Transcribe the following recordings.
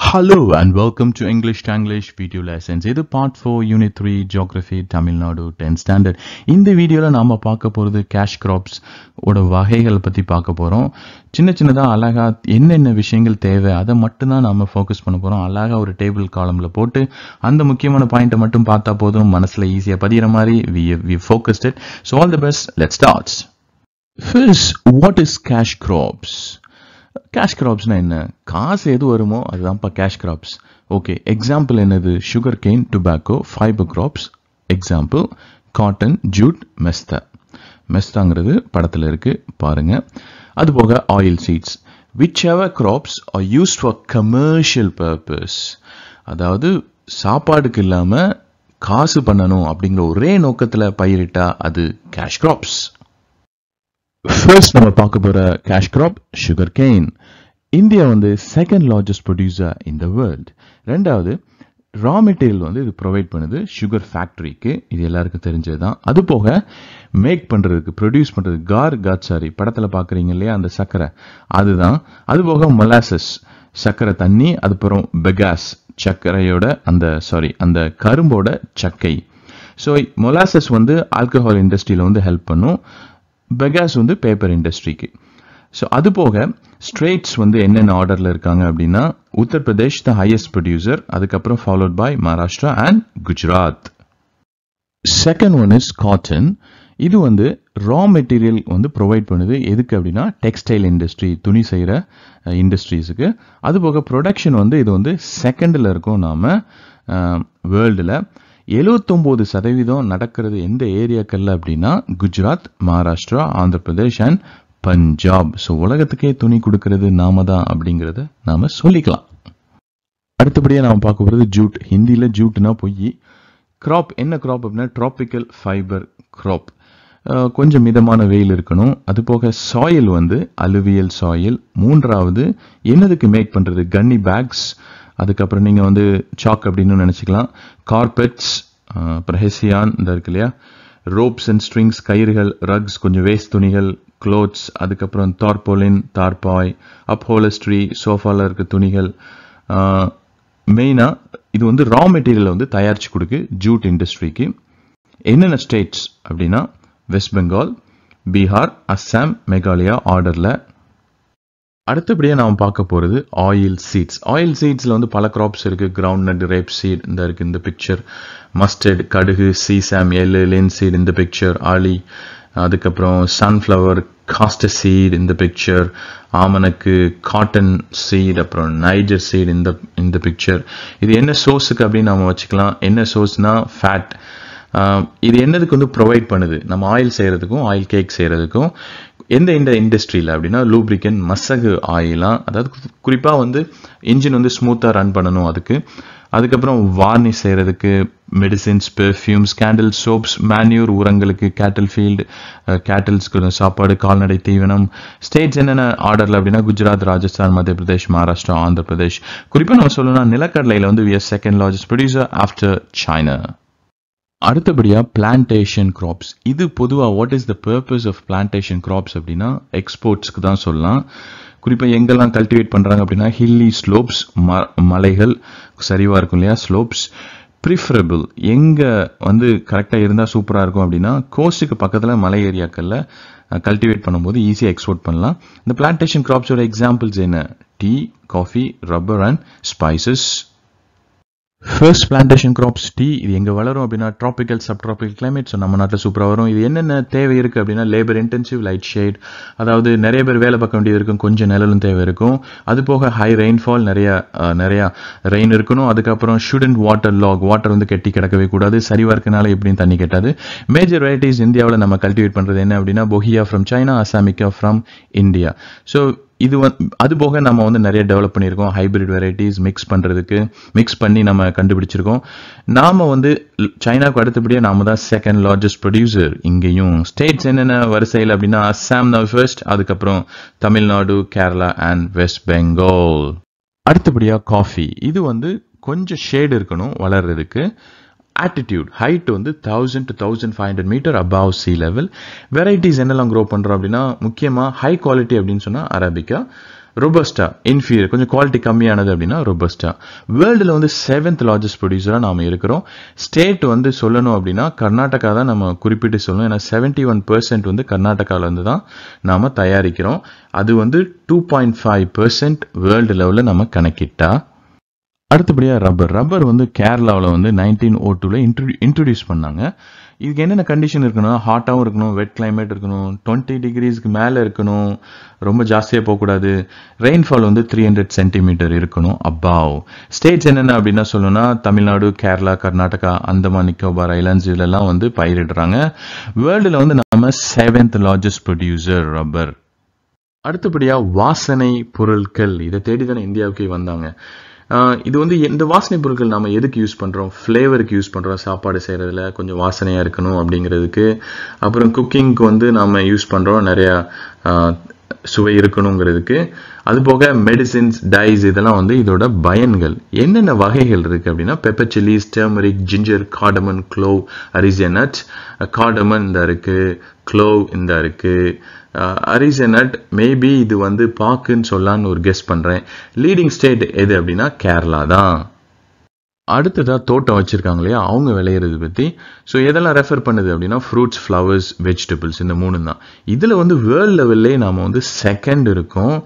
Hello and welcome to English to English video lessons. இது part 4 unit 3 geography Tamil Nadu 10 standard. இந்த வீடியோல நாம பார்க்க போறது cash crops ஓட வகைகள் பத்தி பார்க்க போறோம். சின்ன சின்னதா அழகா என்னென்ன விஷயங்கள் தேவை அதை மட்டும்தான் நாம ஃபோக்கஸ் பண்ண போறோம். அழகா ஒரு டேபிள் காலம்ல போட்டு அந்த முக்கியமான பாயிண்ட்டை மட்டும் பார்த்தா போதும் மனசுல ஈஸியா பதிகிற மாதிரி we we focused it. So all the best. Let's start. First, what is cash crops? Cash கிராப்ஸ்னா என்ன காசு எது வருமோ அதுதான்ப்பா கேஷ் கிராப்ஸ் ஓகே எக்ஸாம்பிள் என்னது sugar cane tobacco fibre crops example cotton jute mesta மெஸ்தாங்கிறது படத்தில் இருக்குது பாருங்கள் அதுபோக oil seeds which ever crops are use for commercial purpose அதாவது சாப்பாடுக்கு இல்லாமல் காசு பண்ணணும் அப்படிங்கிற ஒரே நோக்கத்தில் பயிரிட்டால் அது கேஷ் கிராப்ஸ் ஃபர்ஸ்ட் நம்ம பார்க்க போகிற cash crop sugar cane India வந்து second largest producer in the world ரெண்டாவது ரா மெட்டீரியல் வந்து இது ப்ரொவைட் பண்ணுது சுகர் ஃபேக்ட்ரிக்கு இது எல்லாருக்கும் தெரிஞ்சது தான் அது போக மேக் பண்ணுறதுக்கு ப்ரொடியூஸ் பண்ணுறது கார் காட்சாரி படத்தில் பார்க்குறீங்க இல்லையா அந்த சர்க்கரை அதுதான் அது போக மொலாசஸ் சர்க்கரை தண்ணி அதுக்கப்புறம் பெகாஸ் சர்க்கரையோட அந்த சாரி அந்த கரும்போட சக்கை ஸோ மொலாசஸ் வந்து ஆல்கஹால் இண்டஸ்ட்ரியில் வந்து ஹெல்ப் பண்ணும் பெகாஸ் வந்து பேப்பர் இண்டஸ்ட்ரிக்கு ஸோ அது போக ஸ்ட்ரேட்ஸ் வந்து என்னென்ன ஆர்டரில் இருக்காங்க அப்படின்னா உத்தரப்பிரதேஷ் த ஹையஸ்ட் ப்ரொடியூசர் அதுக்கப்புறம் followed by Maharashtra and Gujarat second one is cotton இது வந்து ரா மெட்டீரியல் வந்து ப்ரொவைட் பண்ணுது எதுக்கு அப்படின்னா டெக்ஸ்டைல் இண்டஸ்ட்ரி துணி செய்கிற இண்டஸ்ட்ரீஸுக்கு அதுபோக ப்ரொடக்ஷன் வந்து இது வந்து செகண்டில் இருக்கும் நாம் வேர்ல்டில் எழுவத்தொம்போது சதவீதம் நடக்கிறது எந்த ஏரியாக்கள்ல அப்படின்னா குஜராத் மகாராஷ்டிரா ஆந்திர பிரதேஷ் அண்ட் பஞ்சாப் ஸோ உலகத்துக்கே துணி கொடுக்கறது நாம தான் அப்படிங்கிறத நாம சொல்லிக்கலாம் அடுத்தபடியாக நாம் பார்க்க போகிறது ஜூட் ஹிந்தியில் ஜூட்னா பொய் கிராப் என்ன கிராப் அப்படின்னா ட்ராபிக்கல் ஃபைபர் கிராப் கொஞ்சம் மிதமான வெயில் இருக்கணும் அது போக சாயில் வந்து அலுவியல் சாயில் மூன்றாவது என்னதுக்கு மேக் பண்ணுறது கன்னி பேக்ஸ் அதுக்கப்புறம் நீங்கள் வந்து சாக் அப்படின்னு நினச்சிக்கலாம் கார்பெட்ஸ் அப்புறம் ஹெசியான் இந்த இருக்கு இல்லையா ரோப்ஸ் அண்ட் ஸ்ட்ரிங்ஸ் கயிறுகள் ரக்ஸ் கொஞ்சம் வேஸ்ட் துணிகள் க்ளோத்ஸ் அதுக்கப்புறம் தார்போலின் தார்பாய் அப்ஹோலஸ்ட்ரி சோஃபாவில் இருக்க துணிகள் மெயினாக இது வந்து ரா மெட்டீரியலை வந்து தயாரித்து கொடுக்கு ஜூட் இண்டஸ்ட்ரிக்கு என்னென்ன ஸ்டேட்ஸ் அப்படின்னா வெஸ்ட் பெங்கால் பீகார் அஸ்ஸாம் மேகாலயா ஆர்டரில் அடுத்தபடியாக நாம் பார்க்க போகிறது ஆயில் சீட்ஸ் ஆயில் சீட்ஸில் வந்து பல கிராப்ஸ் இருக்குது கிரவுண்ட்நட் ரேப் சீட் இந்த இருக்குது இந்த பிக்சர் மஸ்டர்ட் கடுகு சீசாம் எல்லு லென் சீட் இந்த பிக்சர் ஆலி அதுக்கப்புறம் சன்ஃப்ளவர் காஸ்டர் சீட் இந்த பிக்சர் ஆமனுக்கு காட்டன் சீட் அப்புறம் நைஜர் சீட் இந்த இந்த பிக்சர் இது என்ன சோர்ஸுக்கு அப்படின்னு நம்ம வச்சுக்கலாம் என்ன சோர்ஸ்னால் ஃபேட் இது என்னதுக்கு வந்து ப்ரொவைட் பண்ணுது நம்ம ஆயில் செய்கிறதுக்கும் ஆயில் கேக் செய்கிறதுக்கும் எந்த இந்த இண்டஸ்ட்ரியில் அப்படின்னா லூப்ரிகன் மசகு ஆயிலாம் அதாவது குறிப்பாக வந்து இன்ஜின் வந்து ஸ்மூத்தாக ரன் பண்ணணும் அதுக்கு அதுக்கப்புறம் வார்னிஷ் செய்கிறதுக்கு medicines perfumes candle soaps manure உரங்களுக்கு கேட்டில் ஃபீல்டு கேட்டில்ஸ்க்கு சாப்பாடு கால்நடை தீவனம் ஸ்டேட்ஸ் என்னென்ன ஆர்டரில் அப்படின்னா குஜராத் ராஜஸ்தான் மத்திய பிரதேஷ் மகாராஷ்டிரா ஆந்திர பிரதேஷ் குறிப்பாக நம்ம சொல்லணும்னா நிலக்கடலையில் வந்து we second largest producer after China அடுத்தபடியாக பிளான்டேஷன் கிராப்ஸ் இது பொதுவாக what is the purpose of plantation crops அப்படின்னா எக்ஸ்போர்ட்ஸ்க்கு தான் சொல்லலாம் குறிப்பாக எங்கெல்லாம் கல்டிவேட் பண்ணுறாங்க அப்படின்னா ஹில்லி ஸ்லோப்ஸ் ம மலைகள் சரிவாக இருக்கும் இல்லையா ஸ்லோப்ஸ் ப்ரிஃபரபிள் எங்கே வந்து கரெக்டாக இருந்தால் சூப்பராக இருக்கும் அப்படின்னா கோஸ்ட்டுக்கு பக்கத்தில் மலை ஏரியாக்களில் கல்டிவேட் பண்ணும்போது ஈஸியாக எக்ஸ்போர்ட் பண்ணலாம் இந்த பிளான்டேஷன் கிராப்ஸோட எக்ஸாம்பிள்ஸ் என்ன tea coffee rubber and spices first plantation crops tea இது எங்கே வளரும் அப்படின்னா tropical sub tropical climate so நம்ம நாட்டில் சூப்பராக வரும் இது என்னென்ன தேவை இருக்குது அப்படின்னா லேபர் இன்டென்சிவ் லைட் ஷேட் அதாவது நிறைய பேர் வேலை பார்க்க வேண்டியது இருக்கும் கொஞ்சம் நிழலும் தேவை இருக்கும் அது போக ஹை ரெயின்ஃபால் நிறையா நிறையா ரெயின் இருக்கணும் அதுக்கப்புறம் ஷுடன்ட் வாட்டர் லாக் வாட்டர் வந்து கெட்டி கிடக்கவே கூடாது சரிவாக இருக்கனால எப்படின்னு தண்ணி கெட்டாது மேஜர் வெரைட்டிஸ் இந்தியாவில் நம்ம கல்டிவேட் பண்ணுறது என்ன அப்படின்னா bohea from China assamica from India so இது வந் அது போக நம்ம வந்து நிறைய டெவலப் பண்ணியிருக்கோம் ஹைபிரிட் வெரைட்டிஸ் மிக்ஸ் பண்ணுறதுக்கு மிக்ஸ் பண்ணி நம்ம கண்டுபிடிச்சிருக்கோம் நாம் வந்து சைனாவுக்கு அடுத்தபடியாக நாம் தான் செகண்ட் லார்ஜஸ்ட் ப்ரொடியூசர் இங்கேயும் ஸ்டேட்ஸ் என்னென்ன வரிசையில் அப்படின்னா அஸ்ஸாம் தான் ஃபர்ஸ்ட் அதுக்கப்புறம் தமிழ்நாடு கேரளா அண்ட் வெஸ்ட் பெங்கால் அடுத்தபடியாக காஃபி இது வந்து கொஞ்சம் ஷேடு இருக்கணும் வளர்றதுக்கு ஆட்டிடியூட் ஹைட் வந்து thousand to thousand five hundred metre above C level varieties என்னெல்லாம் க்ரோ பண்ணுறோம் அப்படின்னா முக்கியமாக ஹை குவாலிட்டி அப்படின்னு சொன்னால் அரபிக்கா ரொபஸ்டா இன்ஃபீரியர் கொஞ்சம் குவாலிட்டி கம்மியானது அப்படின்னா ரொபஸ்டா வேர்ல்டில் வந்து செவன்த் லார்ஜஸ்ட் ப்ரொடியூசராக நாம் இருக்கிறோம் ஸ்டேட் வந்து சொல்லணும் அப்படின்னா கர்நாடகா தான் நம்ம குறிப்பிட்டு சொல்லணும் ஏன்னா செவன்டி ஒன் பர்சன்ட் வந்து கர்நாடகாவிலேருந்து தான் நாம் தயாரிக்கிறோம் அது வந்து two point five percent world லெவலில் நம்ம கணக்கிட்டா அடுத்தபடியாக ரப்பர் ரப்பர் வந்து கேரளாவில் வந்து நைன்டீன் ஓ டூவில் இன்ட்ரூ இன்ட்ரடியூஸ் பண்ணாங்க இதுக்கு என்னென்ன கண்டிஷன் இருக்கணும் ஹாட்டாகவும் இருக்கணும் வெட் கிளைமேட் இருக்கணும் டுவெண்ட்டி டிகிரிஸ்க்கு மேலே இருக்கணும் ரொம்ப ஜாஸ்தியாக போகக்கூடாது ரெயின்ஃபால் வந்து த்ரீ ஹண்ட்ரட் சென்டிமீட்டர் இருக்கணும் அப்பாவ் ஸ்டேட்ஸ் என்னென்ன அப்படின்னா சொல்லணும்னா தமிழ்நாடு கேரளா கர்நாடகா அந்தமான் நிக்கோபார் ஐலாண்ட்ஸ் இதுலலாம் வந்து பயிரிடுறாங்க வேர்ல்டில் வந்து நம்ம செவன்த் லார்ஜஸ்ட் ப்ரொடியூசர் ரப்பர் அடுத்தபடியாக வாசனை பொருட்கள் இதை தேடி தானே வந்தாங்க இது வந்து இந்த வாசனை பொருட்கள் நம்ம எதுக்கு யூஸ் பண்ணுறோம் ஃப்ளேவருக்கு யூஸ் பண்ணுறோம் சாப்பாடு செய்கிறதுல கொஞ்சம் வாசனையாக இருக்கணும் அப்படிங்கிறதுக்கு அப்புறம் குக்கிங்க்கு வந்து நம்ம யூஸ் பண்ணுறோம் நிறையா சுவை இருக்கணுங்கிறதுக்கு அது போக மெடிசின்ஸ் டைஸ் இதெல்லாம் வந்து இதோட பயன்கள் என்னென்ன வகைகள் இருக்குது அப்படின்னா pepper chillies turmeric ginger cardamom clove areca nut cardamom இந்த இருக்குது க்ளோவ் இந்த இருக்குது அரிசனட் மேபி இது வந்து பாக்குன்னு சொல்லான்னு ஒரு கெஸ் பண்ணுறேன் லீடிங் ஸ்டேட் எது அப்படின்னா கேரளா தான் அடுத்ததாக தோட்டம் வச்சுருக்காங்க இல்லையா அவங்க விளையிறது பற்றி ஸோ எதெல்லாம் ரெஃபர் பண்ணுது அப்படின்னா ஃப்ரூட்ஸ் ஃப்ளவர்ஸ் வெஜிடபிள்ஸ் இந்த மூணு தான் இதில் வந்து வேர்ல்ட் லெவல்லே நாம் வந்து செகண்ட் இருக்கோம்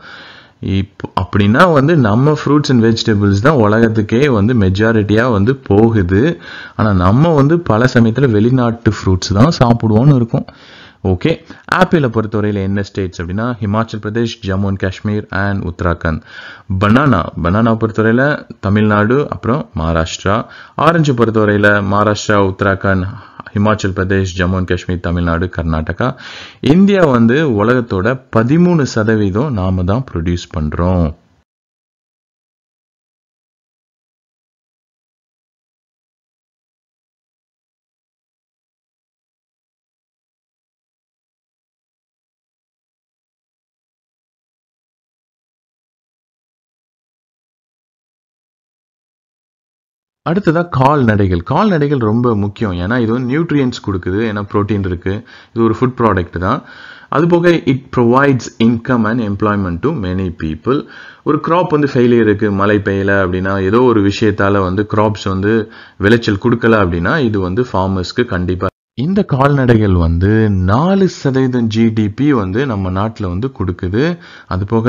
இப்போ அப்படின்னா வந்து நம்ம ஃப்ரூட்ஸ் அண்ட் வெஜிடபிள்ஸ் தான் உலகத்துக்கே வந்து மெஜாரிட்டியாக வந்து போகுது ஆனால் நம்ம வந்து பல சமயத்தில் வெளிநாட்டு ஃப்ரூட்ஸ் தான் சாப்பிடுவோன்னு இருக்கும் ஓகே ஆப்பிளை பொறுத்தவரையில் என்ன ஸ்டேட்ஸ் அப்படின்னா Himachal Pradesh Jammu and Kashmir and Uttarakhand banana banana பொறுத்தவரையில் தமிழ்நாடு அப்புறம் மகாராஷ்டிரா ஆரஞ்சு பொறுத்தவரையில் மகாராஷ்டிரா உத்தராகண்ட் ஹிமாச்சல் பிரதேஷ் ஜம்மு அண்ட் காஷ்மீர் தமிழ்நாடு கர்நாடகா இந்தியா வந்து உலகத்தோட பதிமூணு சதவீதம் நாம தான் ப்ரொடியூஸ் பண்ணுறோம் அடுத்ததாக கால்நடைகள் கால்நடைகள் ரொம்ப முக்கியம் ஏன்னா இது வந்து நியூட்ரியன்ஸ் கொடுக்குது ஏன்னா ப்ரோட்டீன் இருக்குது இது ஒரு ஃபுட் ப்ராடக்ட் தான் அதுபோக it provides income and employment to many people ஒரு க்ராப் வந்து ஃபெயிலியர் இருக்குது மழை பெய்யலை அப்படின்னா ஏதோ ஒரு விஷயத்தால் வந்து க்ராப்ஸ் வந்து விளைச்சல் கொடுக்கல அப்படின்னா இது வந்து ஃபார்மர்ஸ்க்கு கண்டிப்பாக இந்த கால்நடைகள் வந்து நாலு சதவீதம் ஜிடிபி வந்து நம்ம நாட்டில் வந்து கொடுக்குது அது போக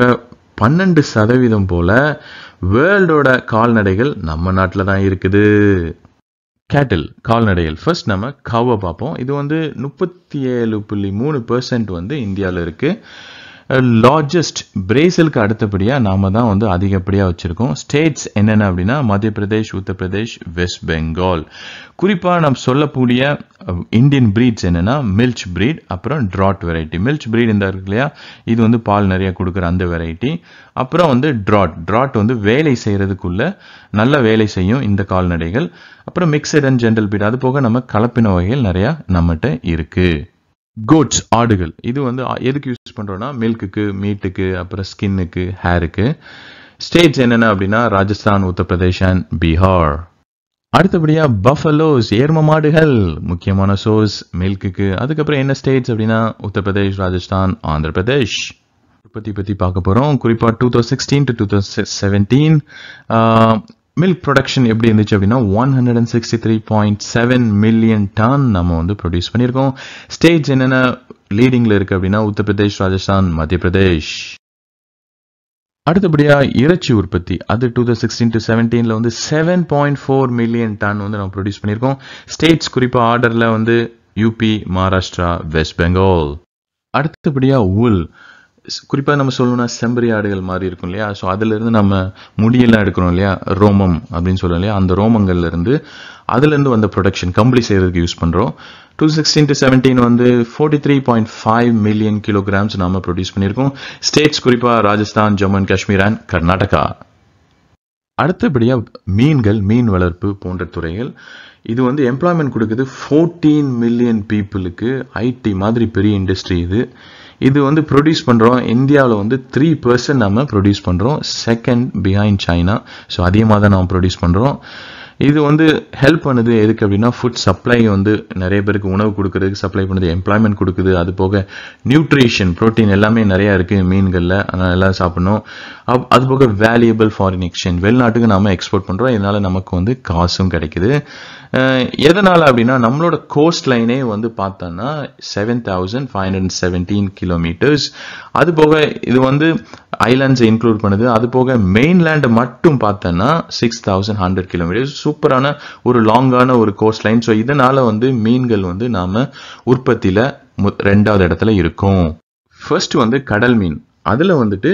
பன்னெண்டு சதவீதம் போல வேர்ல்டோட கால்நடைகள் நம்ம நாட்டில் தான் இருக்குது கேட்டில் கால்நடைகள் ஃபர்ஸ்ட் நம்ம காவை பார்ப்போம் இது வந்து முப்பத்தி ஏழு புள்ளி மூணு பர்சன்ட் வந்து இந்தியாவில் இருக்குது லார்ஜஸ்ட் பிரேசிலுக்கு அடுத்தபடியாக நாம தான் வந்து அதிகப்படியாக வச்சுருக்கோம் ஸ்டேட்ஸ் என்னென்ன அப்படின்னா மத்திய பிரதேஷ் உத்தரப்பிரதேஷ் வெஸ்ட் பெங்கால் குறிப்பாக நாம் சொல்லக்கூடிய இந்தியன் பிரீட்ஸ் என்னென்னா மில்ச் பிரீட் அப்புறம் ட்ராட் வெரைட்டி மில்ச் பிரீட் இந்த இருக்கு இல்லையா இது வந்து பால் நிறைய கொடுக்குற அந்த வெரைட்டி அப்புறம் வந்து ட்ராட் ட்ராட் வந்து வேலை செய்கிறதுக்குள்ள நல்ல வேலை செய்யும் இந்த கால்நடைகள் அப்புறம் மிக்சட் அண்ட் ஜென்ரல் பிரீட் அது போக நம்ம கலப்பின வகைகள் நிறையா நம்மகிட்ட இருக்குது கோட்ஸ் ஆடுகள் இது வந்து எதுக்கு பண்றோம்னா பண்ணுறோன்னா மில்க்குக்கு மீட்டுக்கு அப்புறம் ஸ்கின்னுக்கு ஹேருக்கு ஸ்டேட்ஸ் என்னென்ன அப்படின்னா ராஜஸ்தான் உத்தரப்பிரதேஷ் அண்ட் பீகார் அடுத்தபடியாக பஃபலோஸ் ஏர்ம மாடுகள் முக்கியமான சோர்ஸ் மில்க்குக்கு அதுக்கப்புறம் என்ன ஸ்டேட்ஸ் அப்படின்னா உத்தரப்பிரதேஷ் ராஜஸ்தான் ஆந்திர பிரதேஷ் உற்பத்தி பற்றி பார்க்க போகிறோம் குறிப்பாக two thousand sixteen to two thousand seventeen milk production எப்படி இருந்துச்சு அப்படின்னா one hundred and sixty three point seven million ton நம்ம வந்து ப்ரொடியூஸ் பண்ணியிருக்கோம் ஸ்டேட்ஸ் என்னென்ன லீடிங்ல இருக்கு அப்படின்னா உத்தரப்பிரதேஷ் ராஜஸ்தான் மத்திய பிரதேஷ் அடுத்தபடியா இறைச்சி உற்பத்தி அது டூ தௌசண்ட் சிக்ஸ்டீன் டு செவன்டீனில் வந்து seven point four million ton வந்து நம்ம ப்ரொடியூஸ் பண்ணியிருக்கோம் ஸ்டேட்ஸ் குறிப்பா ஆர்டர்ல வந்து யூபி மகாராஷ்டிரா வெஸ்ட் பெங்கால் அடுத்தபடியா உல் குறிப்பாக நம்ம சொல்லணும்னா செம்பரி ஆடுகள் மாதிரி இருக்கும் இல்லையா ஸோ இருந்து நம்ம முடியெல்லாம் எடுக்கிறோம் இல்லையா ரோமம் அப்படின்னு சொல்லுவோம் இல்லையா அந்த ரோமங்கள்லேருந்து அதுலேருந்து வந்த ப்ரொடக்ஷன் கம்பளி செய்கிறதுக்கு யூஸ் பண்ணுறோம் டூ சிக்ஸ்டீன் டு செவன்டீன் வந்து forty three point five million kilograms நாம ப்ரொடியூஸ் பண்ணியிருக்கோம் ஸ்டேட்ஸ் குறிப்பாக ராஜஸ்தான் ஜம்மு அண்ட் காஷ்மீர் அண்ட் கர்நாடகா அடுத்தபடியாக மீன்கள் மீன் வளர்ப்பு போன்ற துறைகள் இது வந்து எம்ப்ளாய்மெண்ட் கொடுக்குது ஃபோர்டீன் மில்லியன் பீப்புளுக்கு ஐடி மாதிரி பெரிய இண்டஸ்ட்ரி இது இது வந்து ப்ரொடியூஸ் பண்ணுறோம் இந்தியாவில் வந்து த்ரீ பர்சன்ட் நம்ம ப்ரொடியூஸ் பண்ணுறோம் செகண்ட் பிஹைண்ட் சைனா ஸோ அதிகமாக தான் நாம் ப்ரொடியூஸ் பண்ணுறோம் இது வந்து ஹெல்ப் பண்ணுது எதுக்கு அப்படின்னா ஃபுட் சப்ளை வந்து நிறைய பேருக்கு உணவு கொடுக்கறதுக்கு சப்ளை பண்ணுது எம்ப்ளாய்மெண்ட் கொடுக்குது அது போக நியூட்ரிஷன் ப்ரோட்டீன் எல்லாமே நிறையா இருக்குது மீன்களில் அதனால் எல்லாம் சாப்பிடணும் அப் அது போக வேல்யூபிள் ஃபாரின் எக்ஸ்சேஞ்ச் வெளிநாட்டுக்கு நாம் எக்ஸ்போர்ட் பண்ணுறோம் இதனால் நமக்கு வந்து காசும் கிடைக்குது எதனால் அப்படின்னா நம்மளோட கோஸ்ட் லைனே வந்து பார்த்தோன்னா seven thousand five hundred seventeen kilometres அது போக இது வந்து ஐலாண்ட்ஸை இன்க்ளூட் பண்ணுது அது போக மெயின்லேண்டை மட்டும் பார்த்தோன்னா சிக்ஸ் தௌசண்ட் ஹண்ட்ரட் கிலோமீட்டர்ஸ் சூப்பரான ஒரு லாங்கான ஒரு கோஸ்ட் லைன் ஸோ இதனால் வந்து மீன்கள் வந்து நாம் உற்பத்தியில் ரெண்டாவது இடத்துல இருக்கும் ஃபர்ஸ்ட் வந்து கடல் மீன் அதில் வந்துட்டு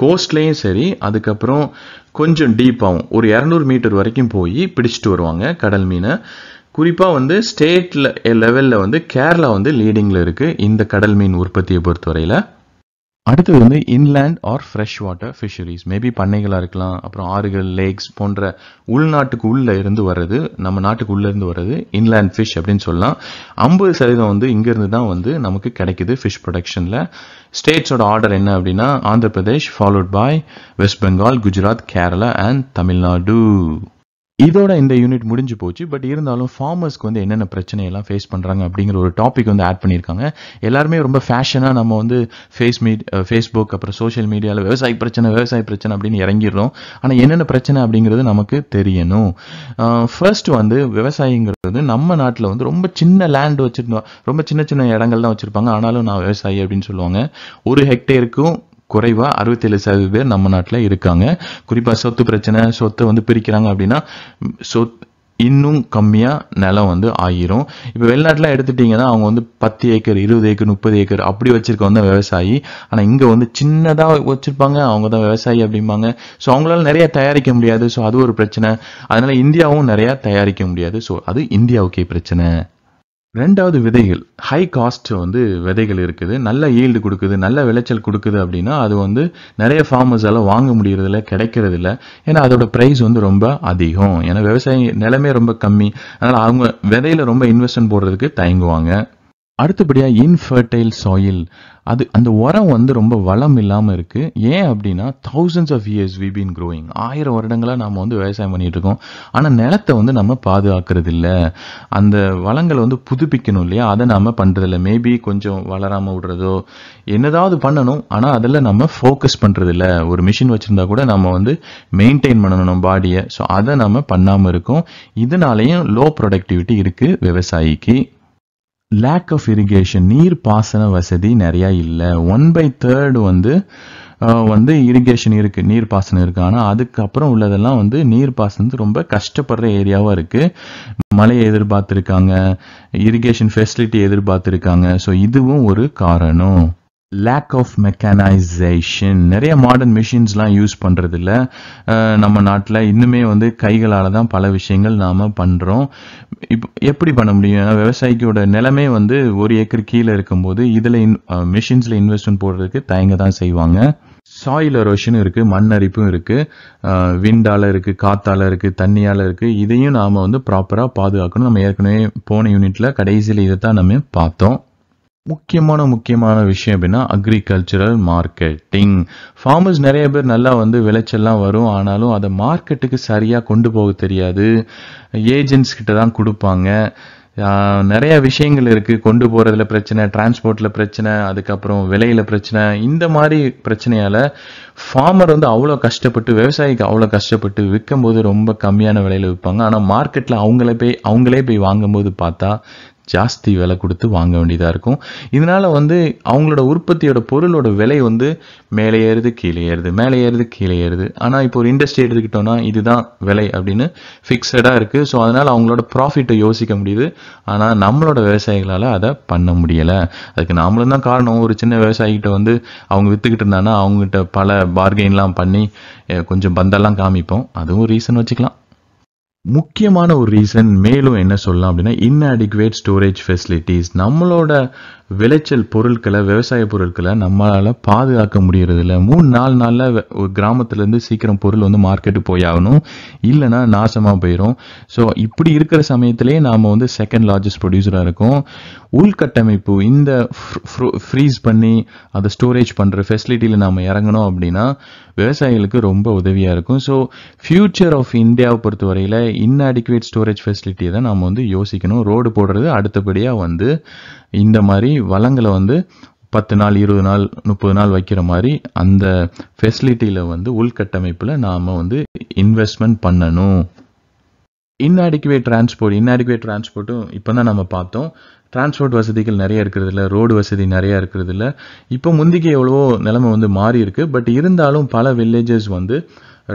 கோஸ்ட்லேயும் சரி அதுக்கப்புறம் கொஞ்சம் டீப்பாகவும் ஒரு இரநூறு மீட்டர் வரைக்கும் போய் பிடிச்சிட்டு வருவாங்க கடல் மீனை குறிப்பாக வந்து ஸ்டேட்டில் லெவலில் வந்து கேரளா வந்து லீடிங்கில் இருக்குது இந்த கடல் மீன் உற்பத்தியை பொறுத்தவரையில் அடுத்தது வந்து inland or fresh water fisheries maybe பண்ணைகளாக இருக்கலாம் அப்புறம் ஆறுகள் லேக்ஸ் போன்ற உள்நாட்டுக்கு உள்ளே இருந்து வர்றது நம்ம நாட்டுக்கு உள்ளே இருந்து வர்றது இன்லேண்ட் ஃபிஷ் அப்படின்னு சொல்லலாம் ஐம்பது சதவீதம் வந்து இங்கேருந்து தான் வந்து நமக்கு கிடைக்குது ஃபிஷ் ப்ரொடக்ஷனில் ஸ்டேட்ஸோட ஆர்டர் என்ன அப்படின்னா Andhra Pradesh followed by West Bengal Gujarat Kerala and Tamil Nadu இதோட இந்த யூனிட் முடிஞ்சு போச்சு பட் இருந்தாலும் ஃபார்மர்ஸ்க்கு வந்து என்னென்ன பிரச்சனை எல்லாம் ஃபேஸ் பண்ணுறாங்க அப்படிங்கிற ஒரு டாபிக் வந்து ஆட் பண்ணியிருக்காங்க எல்லாருமே ரொம்ப ஃபேஷனாக நம்ம வந்து ஃபேஸ் மீட் ஃபேஸ்புக் அப்புறம் சோஷியல் மீடியாவில் விவசாய பிரச்சனை விவசாய பிரச்சனை அப்படின்னு இறங்கிடுறோம் ஆனால் என்னென்ன பிரச்சனை அப்படிங்கிறது நமக்கு தெரியணும் ஃபர்ஸ்ட் வந்து விவசாயிங்கிறது நம்ம நாட்டில் வந்து ரொம்ப சின்ன லேண்ட் வச்சுருந்தோம் ரொம்ப சின்ன சின்ன இடங்கள் தான் வச்சுருப்பாங்க ஆனாலும் நான் விவசாயி அப்படின்னு சொல்லுவாங்க ஒரு ஹெக்டேருக்கும் குறைவாக அறுபத்தேழு சதவீத பேர் நம்ம நாட்டில் இருக்காங்க குறிப்பாக சொத்து பிரச்சனை சொத்தை வந்து பிரிக்கிறாங்க அப்படின்னா சொத் இன்னும் கம்மியாக நிலம் வந்து ஆகிரும் இப்போ வெளிநாட்டில் எடுத்துட்டிங்கன்னா அவங்க வந்து பத்து ஏக்கர் இருபது ஏக்கர் முப்பது ஏக்கர் அப்படி வச்சுருக்கவங்க தான் விவசாயி ஆனால் இங்கே வந்து சின்னதாக வச்சுருப்பாங்க அவங்க தான் விவசாயி அப்படிம்பாங்க ஸோ அவங்களால நிறையா தயாரிக்க முடியாது ஸோ அது ஒரு பிரச்சனை அதனால் இந்தியாவும் நிறையா தயாரிக்க முடியாது ஸோ அது இந்தியாவுக்கே பிரச்சனை ரெண்டாவது விதைகள் ஹை காஸ்ட் வந்து விதைகள் இருக்குது நல்ல ஈல்டு கொடுக்குது நல்ல விளைச்சல் கொடுக்குது அப்படின்னா அது வந்து நிறைய ஃபார்மர்ஸால் வாங்க முடியறதில்ல கிடைக்கிறதில்ல ஏன்னா அதோட ப்ரைஸ் வந்து ரொம்ப அதிகம் ஏன்னா விவசாய நிலமே ரொம்ப கம்மி அதனால் அவங்க விதையில ரொம்ப இன்வெஸ்ட்மெண்ட் போடுறதுக்கு தயங்குவாங்க அடுத்தபடியாக இன்ஃபர்டைல் சாயில் அது அந்த உரம் வந்து ரொம்ப வளம் இல்லாமல் இருக்குது ஏன் அப்படின்னா thousands of years we been growing ஆயிரம் வருடங்களாக நாம் வந்து விவசாயம் பண்ணிகிட்டு இருக்கோம் ஆனால் நிலத்தை வந்து நம்ம பாதுகாக்கிறது இல்லை அந்த வளங்களை வந்து புதுப்பிக்கணும் இல்லையா அதை நாம் பண்ணுறதில்ல மேபி கொஞ்சம் வளராமல் விடுறதோ என்னதாவது பண்ணணும் ஆனால் அதில் நம்ம ஃபோக்கஸ் பண்ணுறதில்ல ஒரு மிஷின் வச்சுருந்தா கூட நம்ம வந்து மெயின்டைன் பண்ணணும் பாடியை ஸோ அதை நம்ம பண்ணாமல் இருக்கோம் இதனாலேயும் லோ ப்ரொடக்டிவிட்டி இருக்குது விவசாயிக்கு லேக் ஆஃப் இரிகேஷன் நீர் பாசன வசதி நிறையா இல்லை ஒன் பை தேர்டு வந்து வந்து இரிகேஷன் இருக்குது நீர் பாசனம் இருக்குது ஆனால் அதுக்கப்புறம் உள்ளதெல்லாம் வந்து நீர் பாசனத்து ரொம்ப கஷ்டப்படுற ஏரியாவாக இருக்குது மழையை எதிர்பார்த்துருக்காங்க இரிகேஷன் ஃபெசிலிட்டி எதிர்பார்த்துருக்காங்க ஸோ இதுவும் ஒரு காரணம் லேக் ஆஃப் மெக்கானைசேஷன் நிறைய மாடர்ன் மிஷின்ஸ்லாம் யூஸ் பண்ணுறதில்ல நம்ம நாட்டில் இன்னுமே வந்து கைகளால் தான் பல விஷயங்கள் நாம் பண்ணுறோம் இப்போ எப்படி பண்ண முடியும் விவசாயிக்கோட நிலமே வந்து ஒரு ஏக்கர் கீழே இருக்கும்போது இதில் இன் மிஷின்ஸில் இன்வெஸ்ட்மெண்ட் போடுறதுக்கு தயங்க தான் செய்வாங்க சாயில் எரோஷனும் இருக்குது மண் அரிப்பும் இருக்குது விண்டால் இருக்குது காத்தால் இருக்குது தண்ணியால் இருக்குது இதையும் நாம் வந்து ப்ராப்பராக பாதுகாக்கணும் நம்ம ஏற்கனவே போன யூனிட்டில் கடைசியில் இதை தான் நம்ம பார்த்தோம் முக்கியமான முக்கியமான விஷயம் அப்படின்னா அக்ரிகல்ச்சரல் மார்க்கெட்டிங் ஃபார்மர்ஸ் நிறைய பேர் நல்லா வந்து விளைச்சல்லாம் வரும் ஆனாலும் அதை மார்க்கெட்டுக்கு சரியாக கொண்டு போக தெரியாது ஏஜென்ட்ஸ் கிட்ட தான் கொடுப்பாங்க நிறைய விஷயங்கள் இருக்குது கொண்டு போகிறதுல பிரச்சனை டிரான்ஸ்போர்ட்டில் பிரச்சனை அதுக்கப்புறம் விலையில் பிரச்சனை இந்த மாதிரி பிரச்சனையால் ஃபார்மர் வந்து அவ்வளோ கஷ்டப்பட்டு விவசாயிக்கு அவ்வளோ கஷ்டப்பட்டு விற்கும் போது ரொம்ப கம்மியான விலையில் விற்பாங்க ஆனால் மார்க்கெட்டில் அவங்கள போய் அவங்களே போய் வாங்கும்போது பார்த்தா ஜாஸ்தி விலை கொடுத்து வாங்க வேண்டியதாக இருக்கும் இதனால் வந்து அவங்களோட உற்பத்தியோட பொருளோட விலை வந்து மேலே ஏறுது கீழே ஏறுது மேலே ஏறுது கீழே ஏறுது ஆனால் இப்போ ஒரு இண்டஸ்ட்ரி எடுத்துக்கிட்டோம்னா இதுதான் விலை அப்படின்னு ஃபிக்ஸடாக இருக்குது ஸோ அதனால் அவங்களோட ப்ராஃபிட்டை யோசிக்க முடியுது ஆனால் நம்மளோட விவசாயிகளால் அதை பண்ண முடியலை அதுக்கு நாமளும் தான் காரணம் ஒரு சின்ன விவசாயிகிட்ட வந்து அவங்க விற்றுக்கிட்டு இருந்தாங்கன்னா அவங்ககிட்ட பல பார்கெயின்லாம் பண்ணி கொஞ்சம் பந்தெல்லாம் காமிப்போம் அதுவும் ரீசன் வச்சுக்கலாம் முக்கியமான ஒரு ரீசன் மேலும் என்ன சொல்லலாம் அப்படின்னா இன்அடிக்குவேட் ஸ்டோரேஜ் ஃபெசிலிட்டிஸ் நம்மளோட விளைச்சல் பொருட்களை விவசாய பொருட்களை நம்மளால் பாதுகாக்க முடியறதில்ல மூணு நாலு நாளில் ஒரு கிராமத்துலேருந்து சீக்கிரம் பொருள் வந்து மார்க்கெட்டு போய் ஆகணும் இல்லைன்னா நாசமாக போயிடும் ஸோ இப்படி இருக்கிற சமயத்திலே நாம் வந்து செகண்ட் லார்ஜஸ்ட் ப்ரொடியூசராக இருக்கும் உள்கட்டமைப்பு இந்த ஃப்ரீஸ் பண்ணி அதை ஸ்டோரேஜ் பண்ணுற ஃபெசிலிட்டியில் நாம் இறங்கணும் அப்படின்னா விவசாயிகளுக்கு ரொம்ப உதவியாக இருக்கும் ஸோ ஃப்யூச்சர் ஆஃப் இந்தியாவை பொறுத்தவரையில் இன்அடிக்குவேட் ஸ்டோரேஜ் ஃபெசிலிட்டியை தான் நம்ம வந்து யோசிக்கணும் ரோடு போடுறது அடுத்தபடியாக வந்து இந்த மாதிரி வளங்களை வந்து பத்து நாள் இருபது நாள் முப்பது நாள் வைக்கிற மாதிரி அந்த ஃபெசிலிட்டியில் வந்து உள்கட்டமைப்பில் நாம் வந்து இன்வெஸ்ட்மெண்ட் பண்ணணும் இன்அடிக்குவேட் டிரான்ஸ்போர்ட் இன்அடிக்குவேட் டிரான்ஸ்போர்ட்டும் இப்போ தான் நம்ம பார்த்தோம் டிரான்ஸ்போர்ட் வசதிகள் நிறைய இருக்கிறது இல்லை ரோடு வசதி நிறைய இருக்கிறது இல்லை இப்போ முந்திக்கு எவ்வளவோ நிலைமை வந்து மாறி இருக்கு பட் இருந்தாலும் பல வில்லேஜஸ் வந்து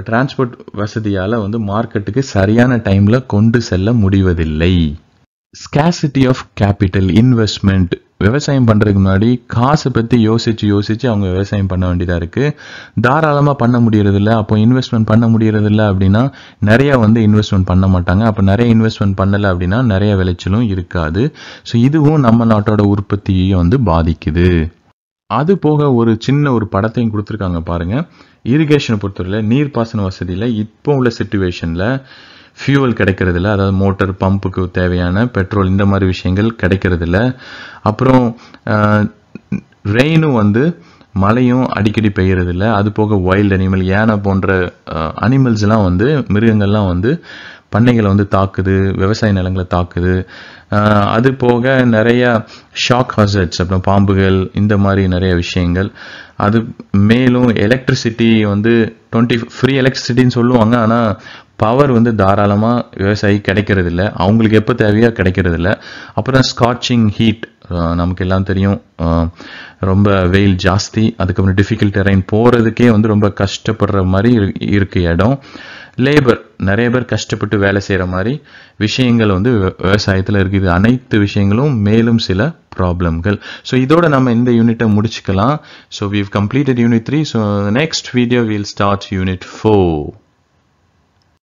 டிரான்ஸ்போர்ட் வசதியால் வந்து மார்க்கெட்டுக்கு சரியான டைமில் கொண்டு செல்ல முடிவதில்லை ஸ்கேசிட்டி ஆஃப் கேபிட்டல் இன்வெஸ்ட்மெண்ட் விவசாயம் பண்ணுறதுக்கு முன்னாடி காசை பற்றி யோசித்து யோசித்து அவங்க விவசாயம் பண்ண வேண்டியதாக இருக்குது தாராளமாக பண்ண முடியறதில்ல அப்போ இன்வெஸ்ட்மெண்ட் பண்ண முடியறதில்ல அப்படின்னா நிறையா வந்து இன்வெஸ்ட்மெண்ட் பண்ண மாட்டாங்க அப்போ நிறைய இன்வெஸ்ட்மெண்ட் பண்ணலை அப்படின்னா நிறைய விளைச்சலும் இருக்காது ஸோ இதுவும் நம்ம நாட்டோட உற்பத்தியை வந்து பாதிக்குது அது போக ஒரு சின்ன ஒரு படத்தையும் கொடுத்துருக்காங்க பாருங்கள் இரிகேஷனை பொறுத்தவரையில் நீர் பாசன வசதியில் இப்போ உள்ள சுச்சுவேஷனில் ஃபியூவல் கிடைக்கிறதில்ல அதாவது மோட்டர் பம்புக்கு தேவையான பெட்ரோல் இந்த மாதிரி விஷயங்கள் கிடைக்கிறதில்ல அப்புறம் ரெயினும் வந்து மழையும் அடிக்கடி பெய்யறதில்ல அது போக வைல்டு அனிமல் ஏனை போன்ற அனிமல்ஸ்லாம் வந்து மிருகங்கள்லாம் வந்து பண்ணைகளை வந்து தாக்குது விவசாய நிலங்களை தாக்குது அது போக நிறைய ஷாக் ஹசட்ஸ் அப்புறம் பாம்புகள் இந்த மாதிரி நிறைய விஷயங்கள் அது மேலும் எலக்ட்ரிசிட்டி வந்து டுவெண்ட்டி ஃப்ரீ எலக்ட்ரிசிட்டின்னு சொல்லுவாங்க ஆனால் பவர் வந்து தாராளமாக விவசாயி கிடைக்கிறதில்ல அவங்களுக்கு எப்போ தேவையோ கிடைக்கிறதில்ல அப்புறம் ஸ்காட்சிங் ஹீட் நமக்கு எல்லாம் தெரியும் ரொம்ப வெயில் ஜாஸ்தி அதுக்கப்புறம் டிஃபிகல்ட் டெரைன் போகிறதுக்கே வந்து ரொம்ப கஷ்டப்படுற மாதிரி இருக்கு இடம் லேபர் நிறைய பேர் கஷ்டப்பட்டு வேலை செய்கிற மாதிரி விஷயங்கள் வந்து விவசாயத்தில் இருக்குது அனைத்து விஷயங்களும் மேலும் சில ப்ராப்ளம்கள் ஸோ இதோட நம்ம இந்த யூனிட்டை முடிச்சுக்கலாம் so we completed unit three so next video will start unit four